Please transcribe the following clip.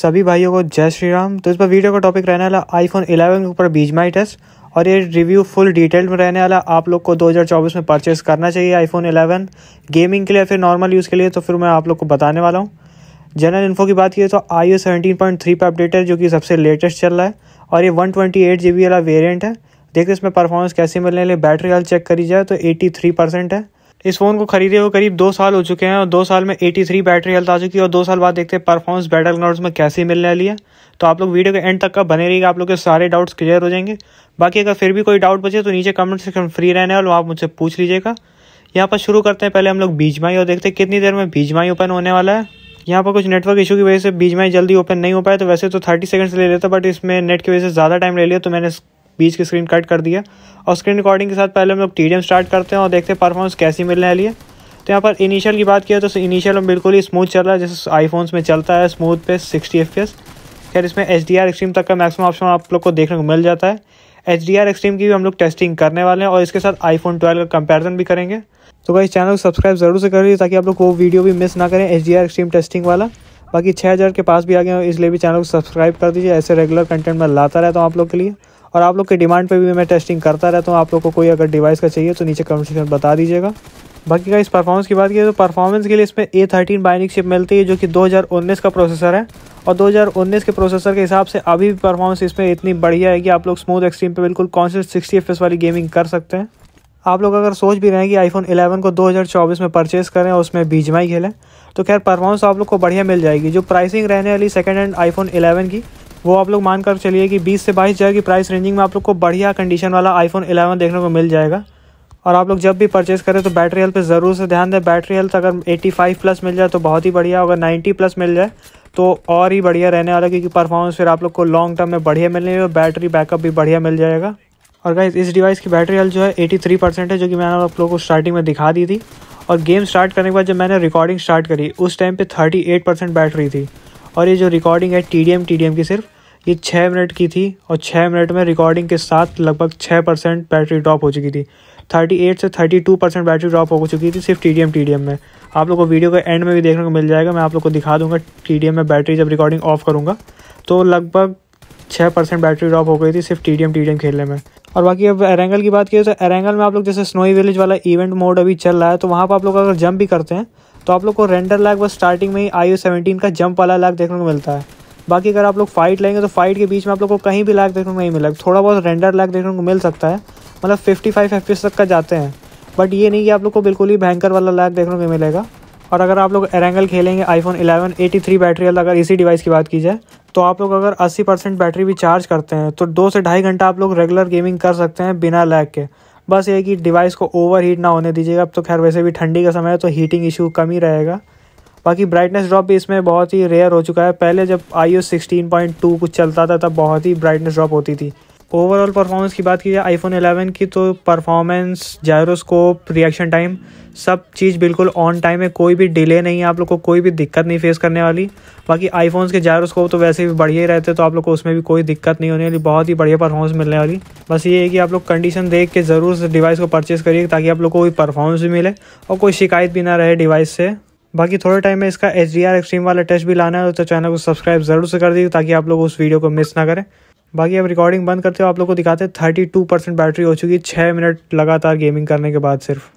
सभी भाइयों को जय श्री राम तो इस पर वीडियो का टॉपिक रहने वाला आईफोन 11 के ऊपर बीज माई टेस्ट और ये रिव्यू फुल डिटेल में रहने वाला आप लोग को 2024 में परचेस करना चाहिए आईफोन 11 गेमिंग के लिए फिर नॉर्मल यूज़ के लिए तो फिर मैं आप लोग को बताने वाला हूँ जनरल इन्फो की बात की तो I O seventeen point three पर अपडेट है जो कि सबसे लेटेस्ट चल रहा है और ये one twenty eight G B वाला वेरियंट है देखिए इसमें परफॉर्मेंस कैसे मिलने लिए बैटरी हेल्थ चेक करी जाए तो एट्टी थ्री परसेंट है इस फ़ोन को खरीदे हुए करीब दो साल हो चुके हैं और दो साल में 83 बैटरी हेल्थ आ चुकी है और दो साल बाद देखते हैं परफॉर्मेंस बैटल ग्राउंड में कैसे मिलने वाली है तो आप लोग वीडियो के एंड तक का बने रहिएगा आप लोग के सारे डाउट्स क्लियर हो जाएंगे बाकी अगर फिर भी कोई डाउट बचे तो नीचे कमेंट सेक्शन फ्री रहने और आप मुझसे पूछ लीजिएगा यहाँ पर शुरू करते हैं पहले हम लोग बीजमाई और देखते हैं कितनी देर में बीजमाई ओपन होने वाला है यहाँ पर कुछ नेटवर्क इशू की वजह से बीजमाई जल्दी ओपन नहीं हो पाया तो वैसे तो थर्टी सेकेंड्स ले लेता बट इसमें नेट की वजह से ज़्यादा टाइम ले लिया तो मैंने बीच की स्क्रीन कट कर दिया और स्क्रीन रिकॉर्डिंग के साथ पहले हम लोग टी स्टार्ट करते हैं और देखते हैं परफॉर्मेंस कैसी मिलने वाली है तो यहाँ पर इनिशियल की बात किया तो इनिशियल में बिल्कुल ही स्मूथ चल रहा है जैसे आईफोन्स में चलता है स्मूथ पे सिक्सटी एफ खैर इसमें एच डी आर एक्सट्रीम तक का मैक्सिमम ऑप्शन आप लोग को देखने को मिल जाता है एच डी आर एक्सट्रीम की भी हम लोग टेस्टिंग करने वाले हैं और इसके साथ आईफोन ट्वेल्व का कंपैरिजन भी करेंगे तो भाई चैनल को सब्सक्राइब जरूर से करिए ताकि आप लोग वो वीडियो भी मिस ना करें H D R extreme testing वाला बाकी छः हज़ार के पास भी आ गए इसलिए भी चैनल को सब्सक्राइब कर दीजिए ऐसे रेगुलर कंटेंट मैं लाता रहता हूँ आप लोग के लिए और आप लोग के डिमांड पर भी मैं टेस्टिंग करता रहता हूँ आप लोग को कोई अगर डिवाइस का चाहिए तो नीचे कमेंट सेक्शन बता दीजिएगा बाकी का इस परफॉर्मेंस की बात की तो परफॉर्मेंस के लिए इसमें ए थर्टीन बाइनिक चिप मिलती है जो कि 2019 का प्रोसेसर है और 2019 के प्रोसेसर के हिसाब से अभी भी परफॉर्मेंस इसमें इतनी बढ़िया है कि आप लोग स्मूथ एक्सट्रीम पे बिल्कुल कॉन्सेंट सिक्सटी एफ वाली गेमिंग कर सकते हैं आप लोग अगर सोच भी रहे हैं कि आईफोन इलेवन को दो में परचेस करें और उसमें बीजमा खेलें तो खैर परफॉर्मेंस आप लोग को बढ़िया मिल जाएगी जो प्राइसिंग रहने वाली सेकेंड हैंड आईफोन इलेवन की वो आप लोग मानकर चलिए कि बीस से बाईस हज़ार की प्राइस रेंजिंग में आप लोग को बढ़िया कंडीशन वाला आईफोन 11 देखने को मिल जाएगा और आप लोग जब भी परचेस करें तो बैटरी हेल्थ पे ज़रूर से ध्यान दें बैटरी हेल्थ अगर 85 प्लस मिल जाए तो बहुत ही बढ़िया अगर 90 प्लस मिल जाए तो और ही बढ़िया रहने वाला क्योंकि परफॉर्मेंस फिर आप लोग को लॉन्ग टर्म में बढ़िया मिलने और बैटरी बैकअप भी बढ़िया मिल जाएगा और गाइज इस डिवाइस की बैटरी हेल्थ जो है एटी परसेंट है जो कि मैंने आप लोग को स्टार्टिंग में दिखा दी थी और गेम स्टार्ट करने के बाद जब मैंने रिकॉर्डिंग स्टार्ट करी उस टाइम पर थर्टी परसेंट बैटरी थी और ये जो रिकॉर्डिंग है टी डी की सिर्फ ये छः मिनट की थी और छः मिनट में रिकॉर्डिंग के साथ लगभग छः परसेंट बैटरी ड्रॉप हो चुकी थी थर्टी एट से thirty two percent battery drop हो चुकी थी सिर्फ T D M T D M में आप लोग को वीडियो के एंड में भी देखने को मिल जाएगा मैं आप लोग को दिखा दूंगा टी डी एम में बैटरी जब रिकॉर्डिंग ऑफ करूँगा तो लगभग छः परसेंट बैटरी ड्रॉप हो गई थी सिर्फ T D M T D M खेलने में और बाकी अब एरेंगल की बात की तो एरेंगल में आप लोग जैसे स्नोई विलेज वाला इवेंट मोड अभी चल रहा है तो वहाँ पर आप लोग अगर जंप भी करते हैं तो आप लोग को रेंडर लैग बस स्टार्टिंग में ही आई ओ सेवेंटीन का जंप वाला लैग देखने को मिलता है बाकी अगर आप लोग फाइट लेंगे तो फाइट के बीच में आप लोग को कहीं भी लैग देखने को नहीं मिलेगा थोड़ा बहुत रेंडर लैग देखने को मिल सकता है मतलब फिफ्टी फाइव तक का जाते हैं बट ये नहीं कि आप लोग को बिल्कुल ही भयंकर वाला लैग देखने को मिलेगा और अगर आप लोग एरेंगल खेलेंगे आईफोन एटी थ्री बैटरी वाला अगर इसी डिवाइस की बात की जाए तो आप लोग अगर अस्सी परसेंट बैटरी भी चार्ज करते हैं तो दो से ढाई घंटा आप लोग रेगुलर गेमिंग कर सकते हैं बिना लैग के बस ये कि डिवाइस को ओवर हीट ना होने दीजिएगा अब तो खैर वैसे भी ठंडी का समय है तो हीटिंग इशू कम ही रहेगा बाकी ब्राइटनेस ड्रॉप भी इसमें बहुत ही रेयर हो चुका है पहले जब आई ओ कुछ चलता था तब बहुत ही ब्राइटनेस ड्रॉप होती थी ओवरऑल परफॉर्मेंस की बात की जाए आईफोन 11 की तो परफॉर्मेंस जायरोस्कोप रिएक्शन टाइम सब चीज़ बिल्कुल ऑन टाइम है कोई भी डिले नहीं है आप लोग को कोई भी दिक्कत नहीं फेस करने वाली बाकी आईफोन्स के जायरोस्कोप तो वैसे भी बढ़िया ही रहते तो आप लोग को उसमें भी कोई दिक्कत नहीं होने वाली बहुत ही बढ़िया परफॉर्मेंस मिलने वाली बस ये है कि आप लोग कंडीशन देख के ज़रूर डिवाइस को परचेज़ करिए ताकि आप लोग को कोई परफॉर्मेंस भी मिले और कोई शिकायत भी ना रहे डिवाइस से बाकी थोड़े टाइम में इसका एच डी आर एक्सट्रीम वाला टेस्ट भी लाना है तो चैनल को सब्सक्राइब जरूर से कर दीजिए ताकि आप लोग उस वीडियो को मिस ना करें बाकी अब रिकॉर्डिंग बंद करते हो आप लोग को दिखाते हैं थर्टी टू परसेंट बैटरी हो चुकी है छः मिनट लगातार गेमिंग करने के बाद सिर्फ